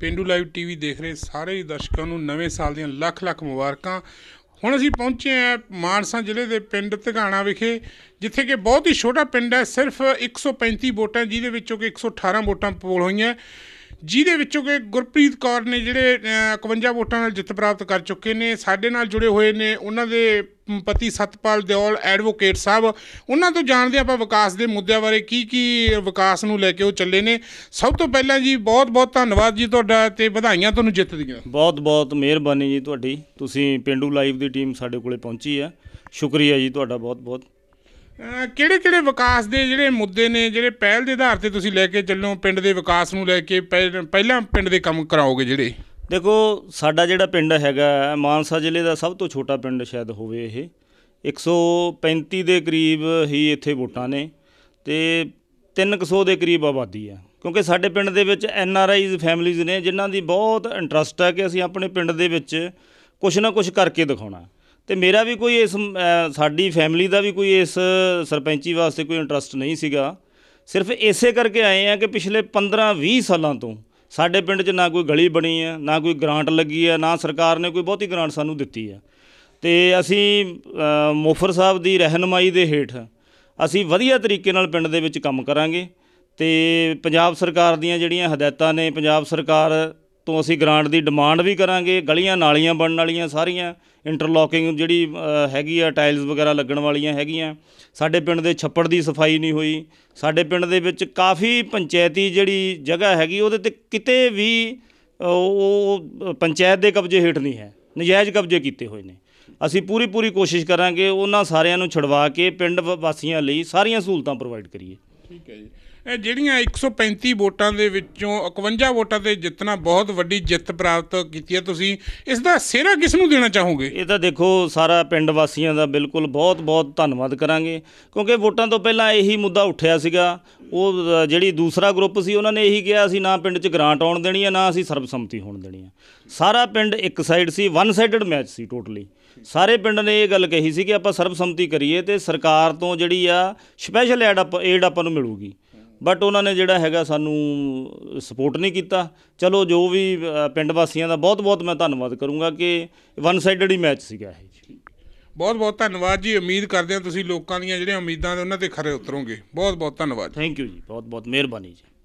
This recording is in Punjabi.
ਪਿੰਡੂ ਲਾਈਵ ਟੀਵੀ ਦੇਖ ਰਹੇ ਸਾਰੇ ਦਰਸ਼ਕਾਂ ਨੂੰ ਨਵੇਂ ਸਾਲ ਦੀਆਂ ਲੱਖ ਲੱਖ ਮੁਬਾਰਕਾਂ ਹੁਣ ਅਸੀਂ ਪਹੁੰਚੇ ਆ ਮਾਨਸਾ ਜ਼ਿਲ੍ਹੇ ਦੇ ਪਿੰਡ ਧਗਾਣਾ ਵਿਖੇ ਜਿੱਥੇ ਕਿ ਬਹੁਤ ਹੀ ਛੋਟਾ ਪਿੰਡ ਹੈ ਸਿਰਫ 135 ਵੋਟਾਂ ਜਿਹਦੇ ਵਿੱਚੋਂ ਕਿ 118 ਵੋਟਾਂ ਪੋਲ ਹੋਈਆਂ ਜਿਹਦੇ ਵਿੱਚੋਂ ਕਿ ਗੁਰਪ੍ਰੀਤ ਕੌਰ ਨੇ ਜਿਹੜੇ 51 ਵੋਟਾਂ ਨਾਲ ਜਿੱਤ ਪ੍ਰਾਪਤ ਕਰ ਚੁੱਕੇ ਨੇ ਸਾਡੇ ਨਾਲ ਜੁੜੇ ਹੋਏ ਨੇ ਉਹਨਾਂ ਦੇ ਪਤੀ ਸਤਪਾਲ ਦਿਓਲ ਐਡਵੋਕੇਟ ਸਾਹਿਬ ਉਹਨਾਂ ਤੋਂ ਜਾਣਦੇ ਆਪਾਂ ਵਿਕਾਸ ਦੇ ਮੁੱਦਿਆਂ ਬਾਰੇ ਕੀ ਕੀ ਵਿਕਾਸ ਨੂੰ ਲੈ ਕੇ ਉਹ ਚੱਲੇ ਨੇ ਸਭ ਤੋਂ ਪਹਿਲਾਂ ਜੀ ਬਹੁਤ ਬਹੁਤ ਧੰਨਵਾਦ ਜੀ ਤੁਹਾਡਾ ਤੇ ਵਧਾਈਆਂ ਤੁਹਾਨੂੰ ਜਿੱਤ ਦੀਆਂ ਬਹੁਤ ਬਹੁਤ ਮਿਹਰਬਾਨੀ ਜੀ ਤੁਹਾਡੀ ਤੁਸੀਂ ਪਿੰਡੂ ਲਾਈਵ ਦੀ ਟੀਮ ਸਾਡੇ ਕੋਲੇ ਪਹੁੰਚੀ ਆ ਸ਼ੁਕਰੀਆ ਜੀ ਤੁਹਾਡਾ ਬਹੁਤ ਬਹੁਤ ਕਿਹੜੇ ਕਿਹੜੇ ਵਿਕਾਸ ਦੇ ਜਿਹੜੇ ਮੁੱਦੇ ਨੇ ਜਿਹੜੇ ਪਹਿਲ ਦੇ ਆਧਾਰ ਤੇ ਤੁਸੀਂ ਲੈ ਕੇ ਚੱਲੋ ਪਿੰਡ ਦੇ ਵਿਕਾਸ ਨੂੰ ਲੈ ਕੇ ਪਹਿਲਾਂ ਪਿੰਡ ਦੇ ਕੰਮ ਕਰਾਓਗੇ ਜਿਹੜੇ ਦੇਖੋ ਸਾਡਾ ਜਿਹੜਾ ਪਿੰਡ ਹੈਗਾ ਮਾਨਸਾ ਜ਼ਿਲ੍ਹੇ ਦਾ ਸਭ ਤੋਂ ਛੋਟਾ ਪਿੰਡ ਸ਼ਾਇਦ ਹੋਵੇ ਇਹ 135 ਦੇ ਕਰੀਬ ਹੀ ਇੱਥੇ ਵੋਟਾਂ ਨੇ ਤੇ 300 ਦੇ ਕਰੀਬ ਆਬਾਦੀ ਹੈ ਕਿਉਂਕਿ ਸਾਡੇ ਪਿੰਡ ਦੇ ਵਿੱਚ ਐਨ ਆਰ ਆਈਜ਼ ਫੈਮਿਲੀਜ਼ ਨੇ ਜਿਨ੍ਹਾਂ ਦੀ ਬਹੁਤ ਇੰਟਰਸਟ ਹੈ ਕਿ ਅਸੀਂ ਆਪਣੇ ਪਿੰਡ ਦੇ ਵਿੱਚ ਕੁਝ ਨਾ ਕੁਝ ਕਰਕੇ ਦਿਖਾਉਣਾ ਤੇ ਮੇਰਾ ਵੀ ਕੋਈ ਇਸ ਸਾਡੀ ਫੈਮਿਲੀ ਦਾ ਵੀ ਕੋਈ ਇਸ ਸਰਪੰਚੀ ਵਾਸਤੇ ਕੋਈ ਇੰਟਰਸਟ ਨਹੀਂ ਸੀਗਾ ਸਿਰਫ ਇਸੇ ਕਰਕੇ ਆਏ ਆ ਕਿ ਪਿਛਲੇ 15-20 ਸਾਲਾਂ ਤੋਂ ਸਾਡੇ ਪਿੰਡ 'ਚ ਨਾ ਕੋਈ ਗਲੀ ਬਣੀ ਆ ਨਾ ਕੋਈ ਗ੍ਰਾਂਟ ਲੱਗੀ ਆ ਨਾ ਸਰਕਾਰ ਨੇ ਕੋਈ ਬਹੁਤੀ ਗ੍ਰਾਂਟ ਸਾਨੂੰ ਦਿੱਤੀ ਆ ਤੇ ਅਸੀਂ ਮੋਫਰ ਸਾਹਿਬ ਦੀ ਰਹਿਨਮਾਈ ਦੇ ਹੇਠ ਅਸੀਂ ਵਧੀਆ ਤਰੀਕੇ ਨਾਲ ਪਿੰਡ ਦੇ ਵਿੱਚ ਕੰਮ ਕਰਾਂਗੇ ਤੇ ਪੰਜਾਬ ਸਰਕਾਰ ਦੀਆਂ ਜਿਹੜੀਆਂ ਹਦਾਇਤਾਂ ਨੇ ਪੰਜਾਬ ਸਰਕਾਰ ਤੋਂ ਅਸੀਂ ਗ੍ਰਾਂਟ ਦੀ ਡਿਮਾਂਡ ਵੀ ਕਰਾਂਗੇ ਗਲੀਆਂ ਨਾਲੀਆਂ ਬਣਨ ਵਾਲੀਆਂ ਸਾਰੀਆਂ ਇੰਟਰਲੋਕਿੰਗ ਜਿਹੜੀ ਹੈਗੀ ਆ ਟਾਈਲਸ ਵਗੈਰਾ ਲੱਗਣ ਵਾਲੀਆਂ ਹੈਗੀਆਂ ਸਾਡੇ ਪਿੰਡ ਦੇ ਛੱਪੜ ਦੀ ਸਫਾਈ ਨਹੀਂ ਹੋਈ ਸਾਡੇ ਪਿੰਡ ਦੇ ਵਿੱਚ ਕਾਫੀ ਪੰਚਾਇਤੀ ਜਿਹੜੀ ਜਗ੍ਹਾ ਹੈਗੀ ਉਹਦੇ ਤੇ ਕਿਤੇ ਵੀ ਉਹ ਪੰਚਾਇਤ ਦੇ ਕਬਜ਼ੇ ਹੇਠ ਨਹੀਂ ਹੈ ਨਜਾਇਜ਼ ਕਬਜ਼ੇ ਕੀਤੇ ਹੋਏ ਨੇ ਅਸੀਂ ਪੂਰੀ ਪੂਰੀ ਕੋਸ਼ਿਸ਼ ਕਰਾਂਗੇ ਉਹਨਾਂ ਸਾਰਿਆਂ ਨੂੰ ਛਡਵਾ ਕੇ ਪਿੰਡ ਵਾਸੀਆਂ ਲਈ ਸਾਰੀਆਂ ਸਹੂਲਤਾਂ ਪ੍ਰੋਵਾਈਡ ਕਰੀਏ ਠੀਕ ਹੈ ਜੀ ਜਿਹੜੀਆਂ 135 ਵੋਟਾਂ ਦੇ ਵਿੱਚੋਂ 51 ਵੋਟਾਂ ਤੇ ਜਿੱਤਣਾ ਬਹੁਤ ਵੱਡੀ ਜਿੱਤ ਪ੍ਰਾਪਤ ਕੀਤੀ ਹੈ ਤੁਸੀਂ ਇਸ ਦਾ ਸਿਹਰਾ ਕਿਸ ਨੂੰ ਦੇਣਾ ਚਾਹੋਗੇ ਇਹ ਤਾਂ ਦੇਖੋ ਸਾਰਾ ਪਿੰਡ ਵਾਸੀਆਂ ਦਾ ਬਿਲਕੁਲ ਬਹੁਤ ਬਹੁਤ ਧੰਨਵਾਦ ਕਰਾਂਗੇ ਕਿਉਂਕਿ ਵੋਟਾਂ ਤੋਂ ਪਹਿਲਾਂ ਇਹੀ ਮੁੱਦਾ ਉੱਠਿਆ ਸੀਗਾ ਉਹ ਜਿਹੜੀ ਦੂਸਰਾ ਗਰੁੱਪ ਸੀ ਉਹਨਾਂ ਨੇ ਇਹੀ ਕਿਹਾ ਸੀ ਨਾ ਪਿੰਡ 'ਚ ਗ੍ਰਾਂਟ ਆਉਣ ਦੇਣੀ ਹੈ ਨਾ ਅਸੀਂ ਸਰਬਸੰਮਤੀ ਹੋਣ ਦੇਣੀ ਹੈ ਸਾਰਾ ਪਿੰਡ ਇੱਕ ਸਾਈਡ ਸੀ ਵਨ ਸਾਈਡਡ ਮੈਚ ਸੀ ਟੋਟਲੀ ਸਾਰੇ ਪਿੰਡ ਨੇ ਇਹ ਗੱਲ ਕਹੀ ਸੀ ਕਿ ਆਪਾਂ ਸਰਬਸੰਮਤੀ ਕਰੀਏ ਤੇ ਸਰਕਾਰ ਤੋਂ ਜਿਹੜੀ ਆ ਸਪੈਸ਼ਲ ਐਡ ਐਡ ਆਪਾਂ ਨੂੰ ਮਿਲੂਗੀ ਬਟ ਉਹਨਾਂ ਨੇ ਜਿਹੜਾ ਹੈਗਾ ਸਾਨੂੰ ਸਪੋਰਟ ਨਹੀਂ ਕੀਤਾ ਚਲੋ ਜੋ ਵੀ ਪਿੰਡ ਵਾਸੀਆਂ ਦਾ ਬਹੁਤ-ਬਹੁਤ ਮੈਂ ਧੰਨਵਾਦ ਕਰੂੰਗਾ ਕਿ ਵਨ ਸਾਈਡਡ ਹੀ ਮੈਚ ਸੀਗਾ ਇਹ ਜੀ ਬਹੁਤ-ਬਹੁਤ ਧੰਨਵਾਦ ਜੀ ਉਮੀਦ ਕਰਦੇ ਹਾਂ ਤੁਸੀਂ ਲੋਕਾਂ ਦੀਆਂ ਜਿਹੜੀਆਂ ਉਮੀਦਾਂ ਨੇ ਉਹਨਾਂ ਤੇ ਖਰੇ ਉਤਰੋਗੇ ਬਹੁਤ-ਬਹੁਤ ਧੰਨਵਾਦ ਥੈਂਕ ਯੂ ਜੀ ਬਹੁਤ-ਬਹੁਤ ਮਿਹਰਬਾਨੀ ਜੀ